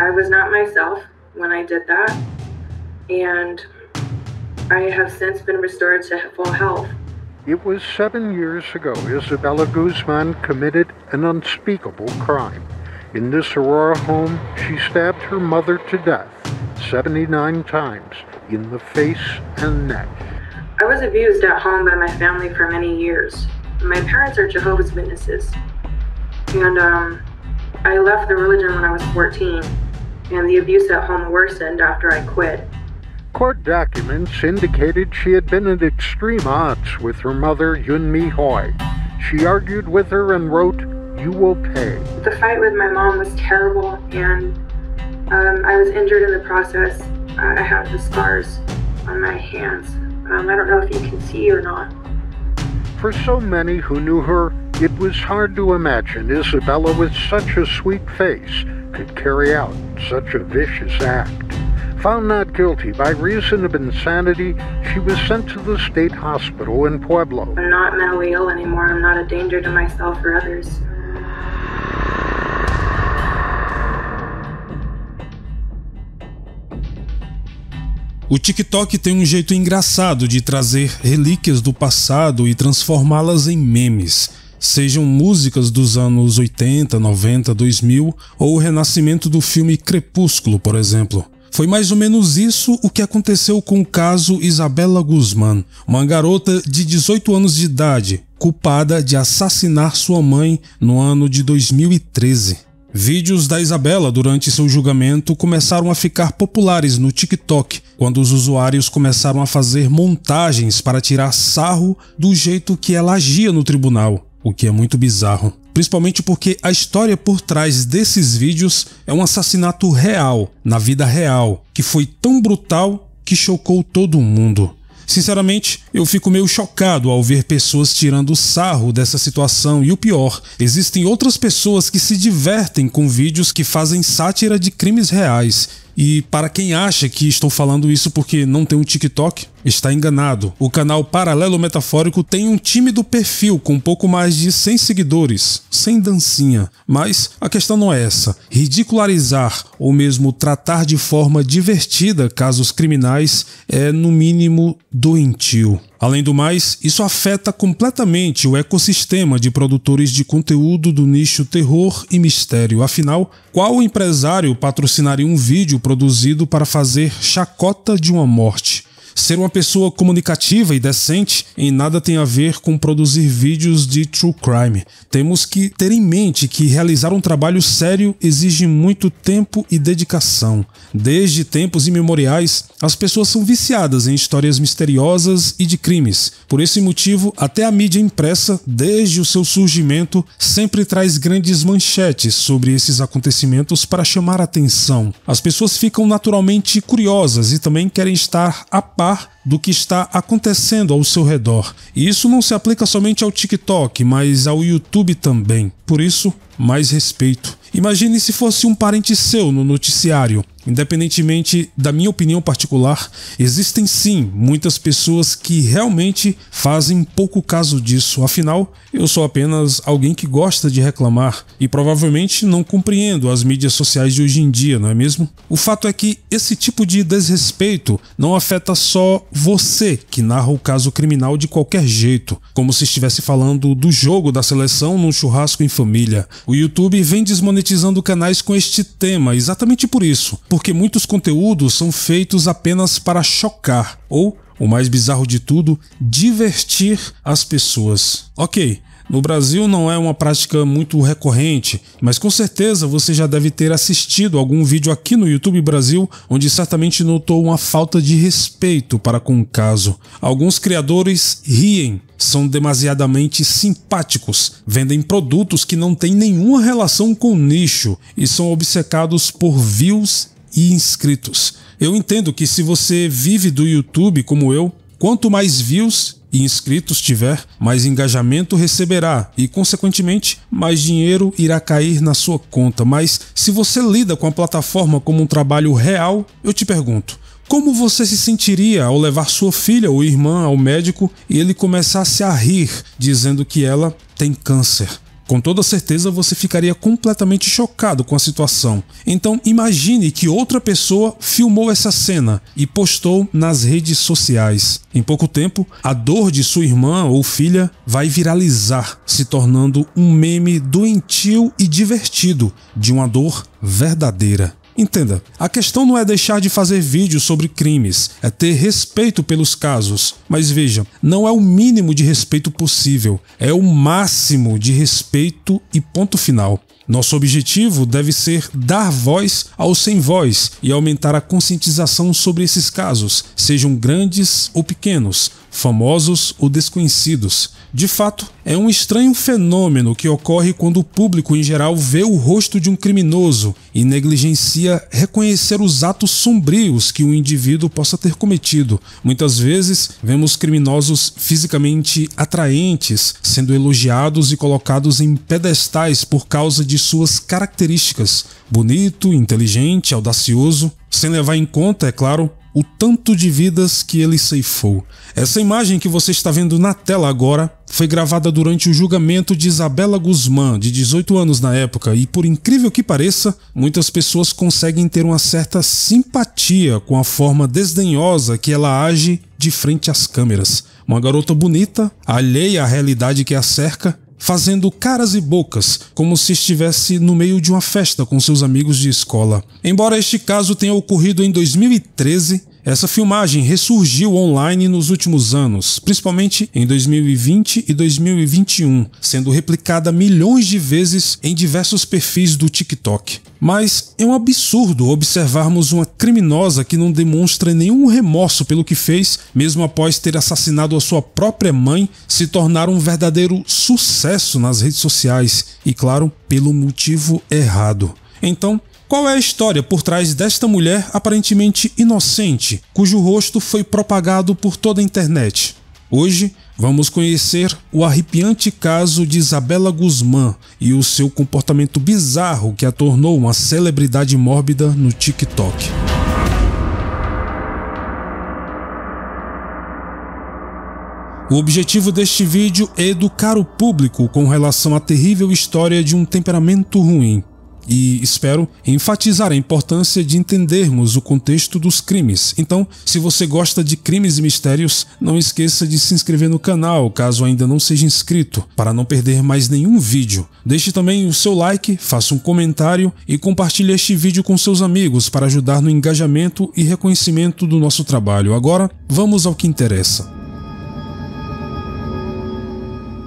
I was not myself when I did that, and I have since been restored to full health. It was seven years ago Isabella Guzman committed an unspeakable crime. In this Aurora home, she stabbed her mother to death 79 times in the face and neck. I was abused at home by my family for many years. My parents are Jehovah's Witnesses. And um, I left the religion when I was 14 and the abuse at home worsened after I quit. Court documents indicated she had been at extreme odds with her mother, Yun Mi Hoi. She argued with her and wrote, You will pay. The fight with my mom was terrible, and um, I was injured in the process. I have the scars on my hands. Um, I don't know if you can see or not. For so many who knew her, it was hard to imagine Isabella with such a sweet face could carry out such a vicious act. Found not guilty by reason of insanity, she was sent to the state hospital in Pueblo. I'm not mentally ill anymore. I'm not a danger to myself or others. O TikTok tem um jeito engraçado de trazer relíquias do passado e transformá-las em memes sejam músicas dos anos 80, 90, 2000 ou o renascimento do filme Crepúsculo, por exemplo. Foi mais ou menos isso o que aconteceu com o caso Isabela Guzmán, uma garota de 18 anos de idade, culpada de assassinar sua mãe no ano de 2013. Vídeos da Isabela durante seu julgamento começaram a ficar populares no TikTok, quando os usuários começaram a fazer montagens para tirar sarro do jeito que ela agia no tribunal o que é muito bizarro. Principalmente porque a história por trás desses vídeos é um assassinato real, na vida real, que foi tão brutal que chocou todo mundo. Sinceramente, eu fico meio chocado ao ver pessoas tirando sarro dessa situação e o pior, existem outras pessoas que se divertem com vídeos que fazem sátira de crimes reais e para quem acha que estou falando isso porque não tem um TikTok, está enganado. O canal Paralelo Metafórico tem um tímido perfil com pouco mais de 100 seguidores, sem dancinha. Mas a questão não é essa. Ridicularizar ou mesmo tratar de forma divertida casos criminais é, no mínimo, doentio. Além do mais, isso afeta completamente o ecossistema de produtores de conteúdo do nicho terror e mistério. Afinal, qual empresário patrocinaria um vídeo produzido para fazer chacota de uma morte? Ser uma pessoa comunicativa e decente em nada tem a ver com produzir vídeos de true crime. Temos que ter em mente que realizar um trabalho sério exige muito tempo e dedicação. Desde tempos imemoriais, as pessoas são viciadas em histórias misteriosas e de crimes. Por esse motivo, até a mídia impressa, desde o seu surgimento, sempre traz grandes manchetes sobre esses acontecimentos para chamar atenção. As pessoas ficam naturalmente curiosas e também querem estar a par par do que está acontecendo ao seu redor. E isso não se aplica somente ao TikTok, mas ao YouTube também. Por isso, mais respeito. Imagine se fosse um parente seu no noticiário. Independentemente da minha opinião particular, existem sim muitas pessoas que realmente fazem pouco caso disso. Afinal, eu sou apenas alguém que gosta de reclamar e provavelmente não compreendo as mídias sociais de hoje em dia, não é mesmo? O fato é que esse tipo de desrespeito não afeta só você que narra o caso criminal de qualquer jeito, como se estivesse falando do jogo da seleção num churrasco em família. O YouTube vem desmonetizando canais com este tema exatamente por isso. Por porque muitos conteúdos são feitos apenas para chocar ou, o mais bizarro de tudo, divertir as pessoas. Ok, no Brasil não é uma prática muito recorrente, mas com certeza você já deve ter assistido algum vídeo aqui no YouTube Brasil onde certamente notou uma falta de respeito para com o caso. Alguns criadores riem, são demasiadamente simpáticos, vendem produtos que não têm nenhuma relação com o nicho e são obcecados por views e inscritos. Eu entendo que se você vive do YouTube como eu, quanto mais views e inscritos tiver, mais engajamento receberá e, consequentemente, mais dinheiro irá cair na sua conta. Mas se você lida com a plataforma como um trabalho real, eu te pergunto. Como você se sentiria ao levar sua filha ou irmã ao médico e ele começasse a rir, dizendo que ela tem câncer? Com toda certeza você ficaria completamente chocado com a situação. Então imagine que outra pessoa filmou essa cena e postou nas redes sociais. Em pouco tempo, a dor de sua irmã ou filha vai viralizar, se tornando um meme doentio e divertido de uma dor verdadeira. Entenda, a questão não é deixar de fazer vídeos sobre crimes, é ter respeito pelos casos. Mas veja, não é o mínimo de respeito possível, é o máximo de respeito e ponto final. Nosso objetivo deve ser dar voz aos sem voz e aumentar a conscientização sobre esses casos, sejam grandes ou pequenos, famosos ou desconhecidos. De fato, é um estranho fenômeno que ocorre quando o público em geral vê o rosto de um criminoso e negligencia reconhecer os atos sombrios que o indivíduo possa ter cometido. Muitas vezes, vemos criminosos fisicamente atraentes sendo elogiados e colocados em pedestais por causa de suas características: bonito, inteligente, audacioso, sem levar em conta, é claro, o tanto de vidas que ele ceifou. Essa imagem que você está vendo na tela agora foi gravada durante o julgamento de Isabela Guzmán, de 18 anos na época, e por incrível que pareça, muitas pessoas conseguem ter uma certa simpatia com a forma desdenhosa que ela age de frente às câmeras. Uma garota bonita, alheia à realidade que a cerca, fazendo caras e bocas, como se estivesse no meio de uma festa com seus amigos de escola. Embora este caso tenha ocorrido em 2013, essa filmagem ressurgiu online nos últimos anos, principalmente em 2020 e 2021, sendo replicada milhões de vezes em diversos perfis do TikTok. Mas é um absurdo observarmos uma criminosa que não demonstra nenhum remorso pelo que fez, mesmo após ter assassinado a sua própria mãe, se tornar um verdadeiro sucesso nas redes sociais e, claro, pelo motivo errado. Então, qual é a história por trás desta mulher aparentemente inocente, cujo rosto foi propagado por toda a internet? Hoje vamos conhecer o arrepiante caso de Isabela Guzmán e o seu comportamento bizarro que a tornou uma celebridade mórbida no TikTok. O objetivo deste vídeo é educar o público com relação à terrível história de um temperamento ruim, e espero enfatizar a importância de entendermos o contexto dos crimes. Então, se você gosta de crimes e mistérios, não esqueça de se inscrever no canal caso ainda não seja inscrito, para não perder mais nenhum vídeo. Deixe também o seu like, faça um comentário e compartilhe este vídeo com seus amigos para ajudar no engajamento e reconhecimento do nosso trabalho. Agora, vamos ao que interessa.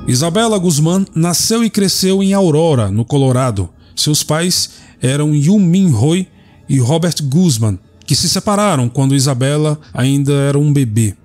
Isabela Guzmán nasceu e cresceu em Aurora, no Colorado. Seus pais eram Yu Min Hoi e Robert Guzman, que se separaram quando Isabela ainda era um bebê.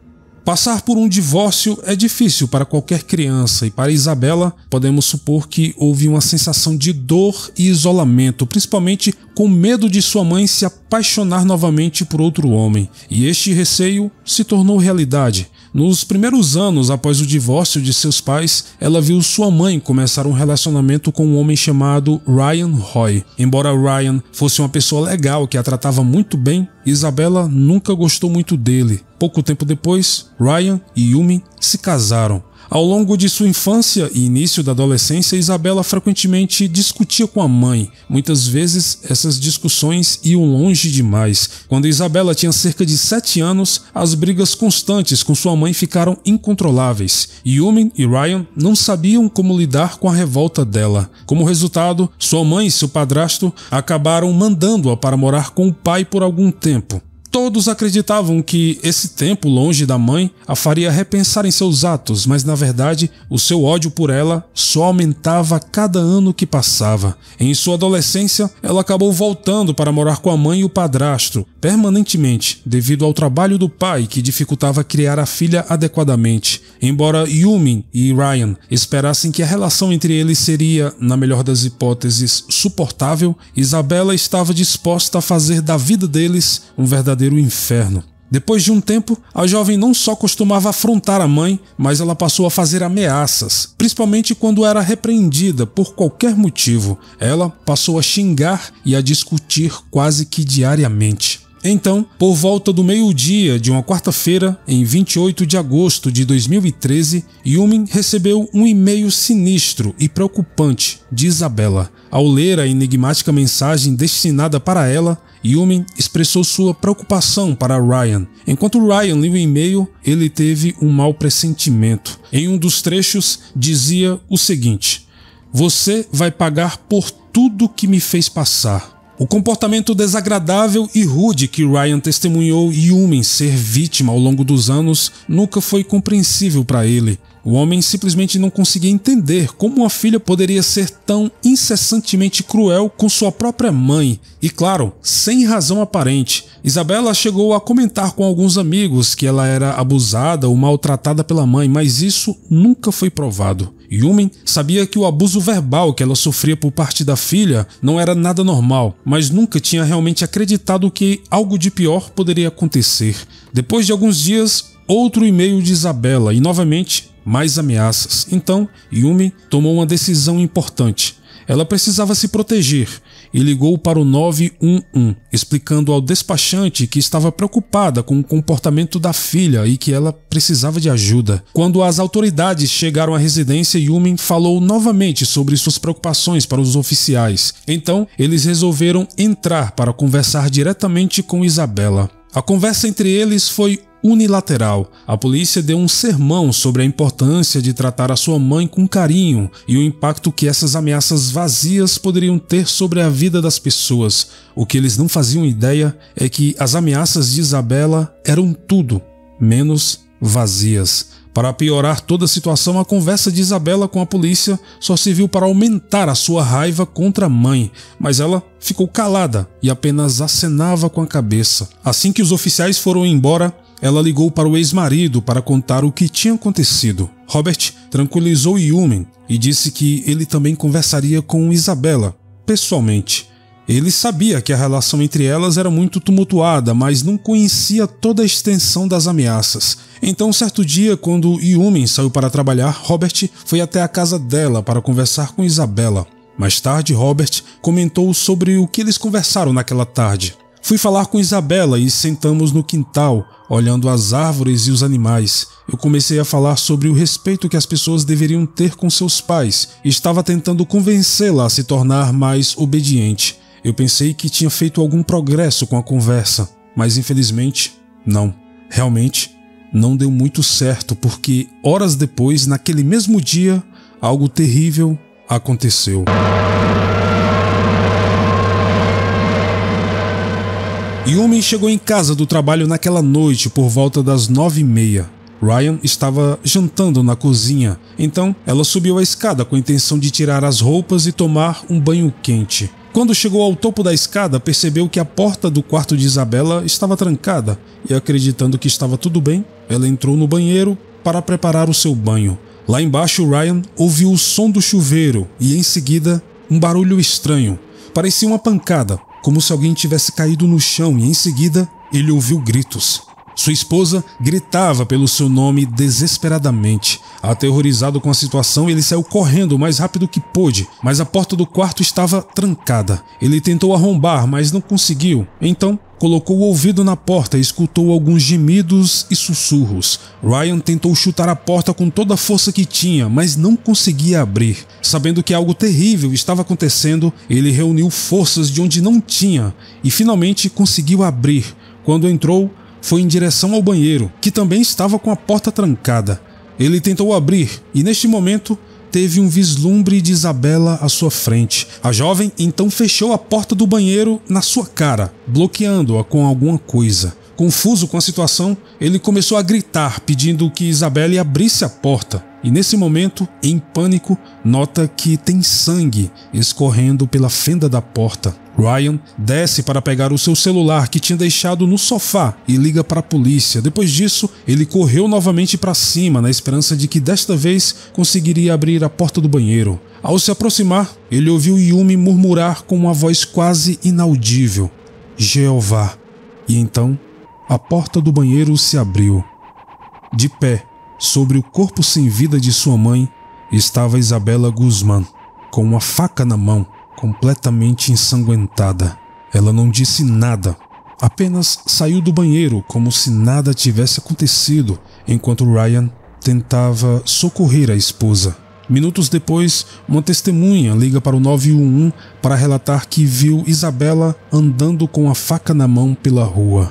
Passar por um divórcio é difícil para qualquer criança e para Isabela podemos supor que houve uma sensação de dor e isolamento, principalmente com medo de sua mãe se apaixonar novamente por outro homem, e este receio se tornou realidade. Nos primeiros anos após o divórcio de seus pais, ela viu sua mãe começar um relacionamento com um homem chamado Ryan Roy. Embora Ryan fosse uma pessoa legal que a tratava muito bem, Isabela nunca gostou muito dele. Pouco tempo depois, Ryan e Yumi se casaram. Ao longo de sua infância e início da adolescência, Isabela frequentemente discutia com a mãe. Muitas vezes essas discussões iam longe demais. Quando Isabela tinha cerca de 7 anos, as brigas constantes com sua mãe ficaram incontroláveis. Yumin e Ryan não sabiam como lidar com a revolta dela. Como resultado, sua mãe e seu padrasto acabaram mandando-a para morar com o pai por algum tempo. Todos acreditavam que esse tempo longe da mãe a faria repensar em seus atos, mas na verdade o seu ódio por ela só aumentava cada ano que passava. Em sua adolescência, ela acabou voltando para morar com a mãe e o padrasto, permanentemente, devido ao trabalho do pai que dificultava criar a filha adequadamente. Embora Yumin e Ryan esperassem que a relação entre eles seria, na melhor das hipóteses, suportável, Isabela estava disposta a fazer da vida deles um verdadeiro o inferno. Depois de um tempo, a jovem não só costumava afrontar a mãe, mas ela passou a fazer ameaças, principalmente quando era repreendida por qualquer motivo. Ela passou a xingar e a discutir quase que diariamente. Então, por volta do meio-dia de uma quarta-feira, em 28 de agosto de 2013, Yumin recebeu um e-mail sinistro e preocupante de Isabela. Ao ler a enigmática mensagem destinada para ela, Yumin expressou sua preocupação para Ryan. Enquanto Ryan lia o e-mail, ele teve um mau pressentimento. Em um dos trechos, dizia o seguinte: Você vai pagar por tudo que me fez passar. O comportamento desagradável e rude que Ryan testemunhou Yumin ser vítima ao longo dos anos nunca foi compreensível para ele. O homem simplesmente não conseguia entender como uma filha poderia ser tão incessantemente cruel com sua própria mãe, e claro, sem razão aparente. Isabela chegou a comentar com alguns amigos que ela era abusada ou maltratada pela mãe, mas isso nunca foi provado. Yumen sabia que o abuso verbal que ela sofria por parte da filha não era nada normal, mas nunca tinha realmente acreditado que algo de pior poderia acontecer. Depois de alguns dias, Outro e-mail de Isabela e novamente mais ameaças. Então, Yumi tomou uma decisão importante. Ela precisava se proteger e ligou para o 911, explicando ao despachante que estava preocupada com o comportamento da filha e que ela precisava de ajuda. Quando as autoridades chegaram à residência, Yumin falou novamente sobre suas preocupações para os oficiais. Então, eles resolveram entrar para conversar diretamente com Isabela. A conversa entre eles foi unilateral. A polícia deu um sermão sobre a importância de tratar a sua mãe com carinho e o impacto que essas ameaças vazias poderiam ter sobre a vida das pessoas. O que eles não faziam ideia é que as ameaças de Isabela eram tudo menos vazias. Para piorar toda a situação, a conversa de Isabela com a polícia só serviu para aumentar a sua raiva contra a mãe, mas ela ficou calada e apenas acenava com a cabeça. Assim que os oficiais foram embora, ela ligou para o ex-marido para contar o que tinha acontecido. Robert tranquilizou Yumen e disse que ele também conversaria com Isabella, pessoalmente. Ele sabia que a relação entre elas era muito tumultuada, mas não conhecia toda a extensão das ameaças. Então, certo dia, quando Yumen saiu para trabalhar, Robert foi até a casa dela para conversar com Isabella. Mais tarde, Robert comentou sobre o que eles conversaram naquela tarde. Fui falar com Isabela e sentamos no quintal, olhando as árvores e os animais. Eu comecei a falar sobre o respeito que as pessoas deveriam ter com seus pais e estava tentando convencê-la a se tornar mais obediente. Eu pensei que tinha feito algum progresso com a conversa, mas infelizmente, não. Realmente, não deu muito certo porque horas depois, naquele mesmo dia, algo terrível aconteceu. Yumi chegou em casa do trabalho naquela noite por volta das nove e meia. Ryan estava jantando na cozinha, então ela subiu a escada com a intenção de tirar as roupas e tomar um banho quente. Quando chegou ao topo da escada, percebeu que a porta do quarto de Isabela estava trancada e, acreditando que estava tudo bem, ela entrou no banheiro para preparar o seu banho. Lá embaixo, Ryan ouviu o som do chuveiro e, em seguida, um barulho estranho. Parecia uma pancada, como se alguém tivesse caído no chão e em seguida ele ouviu gritos. Sua esposa gritava pelo seu nome desesperadamente. Aterrorizado com a situação, ele saiu correndo o mais rápido que pôde, mas a porta do quarto estava trancada. Ele tentou arrombar, mas não conseguiu. Então, colocou o ouvido na porta e escutou alguns gemidos e sussurros. Ryan tentou chutar a porta com toda a força que tinha, mas não conseguia abrir. Sabendo que algo terrível estava acontecendo, ele reuniu forças de onde não tinha e finalmente conseguiu abrir. Quando entrou, foi em direção ao banheiro, que também estava com a porta trancada. Ele tentou abrir e, neste momento, teve um vislumbre de Isabela à sua frente. A jovem então fechou a porta do banheiro na sua cara, bloqueando-a com alguma coisa. Confuso com a situação, ele começou a gritar pedindo que Isabelle abrisse a porta. E nesse momento, em pânico, nota que tem sangue escorrendo pela fenda da porta. Ryan desce para pegar o seu celular que tinha deixado no sofá e liga para a polícia. Depois disso, ele correu novamente para cima na esperança de que desta vez conseguiria abrir a porta do banheiro. Ao se aproximar, ele ouviu Yumi murmurar com uma voz quase inaudível: Jeová. E então, a porta do banheiro se abriu. De pé, Sobre o corpo sem vida de sua mãe estava Isabela Guzmán, com uma faca na mão, completamente ensanguentada. Ela não disse nada, apenas saiu do banheiro como se nada tivesse acontecido, enquanto Ryan tentava socorrer a esposa. Minutos depois, uma testemunha liga para o 911 para relatar que viu Isabela andando com a faca na mão pela rua.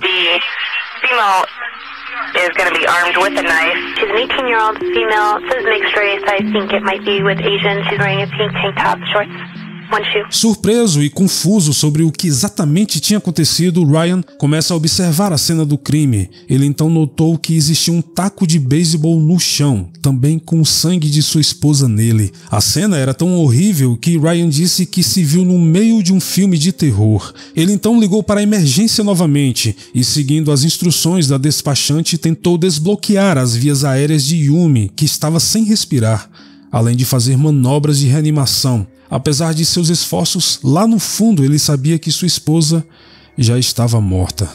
is going to be armed with a knife. She's an 18 year old female, says mixed race. I think it might be with Asian. She's wearing a pink tank top, shorts, Surpreso e confuso sobre o que exatamente tinha acontecido, Ryan começa a observar a cena do crime. Ele então notou que existia um taco de beisebol no chão, também com o sangue de sua esposa nele. A cena era tão horrível que Ryan disse que se viu no meio de um filme de terror. Ele então ligou para a emergência novamente e, seguindo as instruções da despachante, tentou desbloquear as vias aéreas de Yumi, que estava sem respirar além de fazer manobras de reanimação. Apesar de seus esforços, lá no fundo ele sabia que sua esposa já estava morta.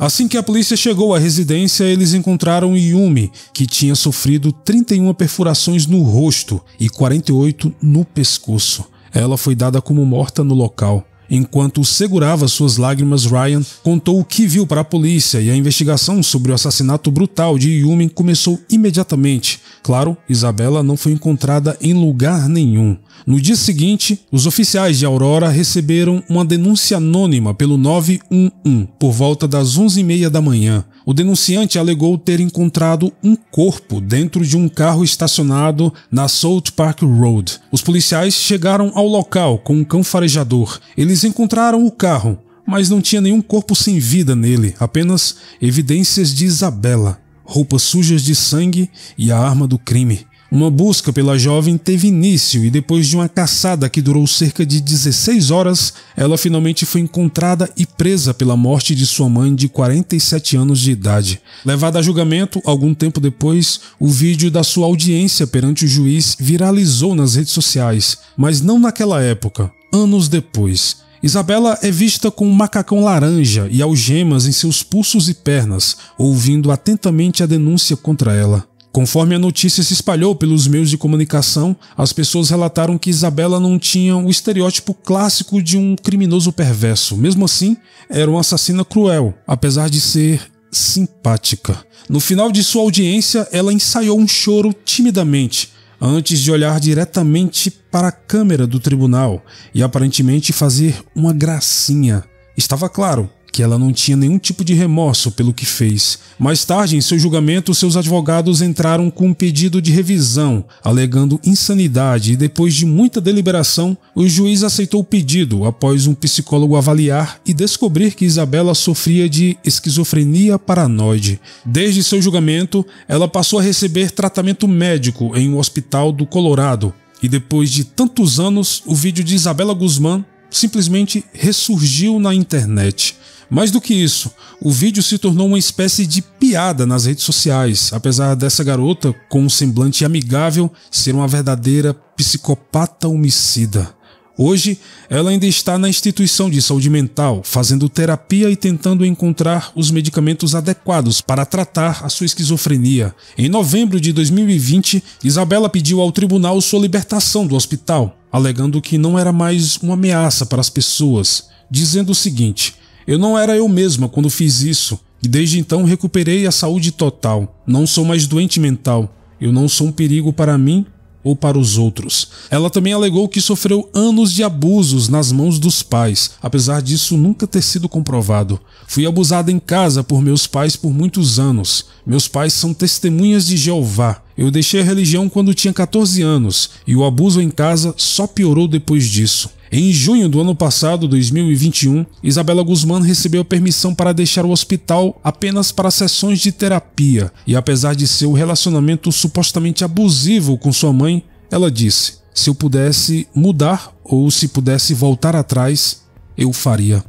Assim que a polícia chegou à residência, eles encontraram Yumi, que tinha sofrido 31 perfurações no rosto e 48 no pescoço. Ela foi dada como morta no local. Enquanto segurava suas lágrimas, Ryan contou o que viu para a polícia e a investigação sobre o assassinato brutal de Yumi começou imediatamente. Claro, Isabela não foi encontrada em lugar nenhum. No dia seguinte, os oficiais de Aurora receberam uma denúncia anônima pelo 911 por volta das 11h30 da manhã. O denunciante alegou ter encontrado um corpo dentro de um carro estacionado na Salt Park Road. Os policiais chegaram ao local com um cão farejador. Eles encontraram o carro, mas não tinha nenhum corpo sem vida nele, apenas evidências de Isabela, roupas sujas de sangue e a arma do crime. Uma busca pela jovem teve início e, depois de uma caçada que durou cerca de 16 horas, ela finalmente foi encontrada e presa pela morte de sua mãe de 47 anos de idade. Levada a julgamento, algum tempo depois, o vídeo da sua audiência perante o juiz viralizou nas redes sociais, mas não naquela época, anos depois. Isabela é vista com um macacão laranja e algemas em seus pulsos e pernas, ouvindo atentamente a denúncia contra ela. Conforme a notícia se espalhou pelos meios de comunicação, as pessoas relataram que Isabela não tinha o estereótipo clássico de um criminoso perverso. Mesmo assim, era uma assassina cruel, apesar de ser simpática. No final de sua audiência, ela ensaiou um choro timidamente, antes de olhar diretamente para a câmera do tribunal e aparentemente fazer uma gracinha. Estava claro que ela não tinha nenhum tipo de remorso pelo que fez. Mais tarde, em seu julgamento, seus advogados entraram com um pedido de revisão, alegando insanidade, e depois de muita deliberação, o juiz aceitou o pedido após um psicólogo avaliar e descobrir que Isabela sofria de esquizofrenia paranoide. Desde seu julgamento, ela passou a receber tratamento médico em um hospital do Colorado. E depois de tantos anos, o vídeo de Isabela Guzmán simplesmente ressurgiu na internet. Mais do que isso, o vídeo se tornou uma espécie de piada nas redes sociais, apesar dessa garota, com um semblante amigável, ser uma verdadeira psicopata homicida. Hoje, ela ainda está na instituição de saúde mental, fazendo terapia e tentando encontrar os medicamentos adequados para tratar a sua esquizofrenia. Em novembro de 2020, Isabela pediu ao tribunal sua libertação do hospital, alegando que não era mais uma ameaça para as pessoas, dizendo o seguinte: eu não era eu mesma quando fiz isso, e desde então recuperei a saúde total. Não sou mais doente mental. Eu não sou um perigo para mim ou para os outros. Ela também alegou que sofreu anos de abusos nas mãos dos pais, apesar disso nunca ter sido comprovado. Fui abusada em casa por meus pais por muitos anos. Meus pais são testemunhas de Jeová eu deixei a religião quando tinha 14 anos e o abuso em casa só piorou depois disso. Em junho do ano passado, 2021, Isabela Guzmán recebeu permissão para deixar o hospital apenas para sessões de terapia, e apesar de seu relacionamento supostamente abusivo com sua mãe, ela disse: "Se eu pudesse mudar ou se pudesse voltar atrás, eu faria".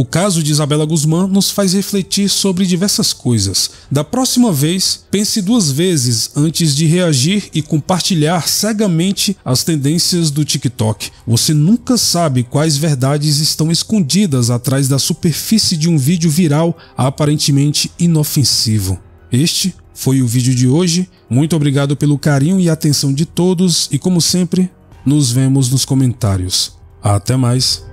O caso de Isabela Guzmán nos faz refletir sobre diversas coisas. Da próxima vez, pense duas vezes antes de reagir e compartilhar cegamente as tendências do TikTok. Você nunca sabe quais verdades estão escondidas atrás da superfície de um vídeo viral aparentemente inofensivo. Este foi o vídeo de hoje. Muito obrigado pelo carinho e atenção de todos e como sempre, nos vemos nos comentários. Até mais.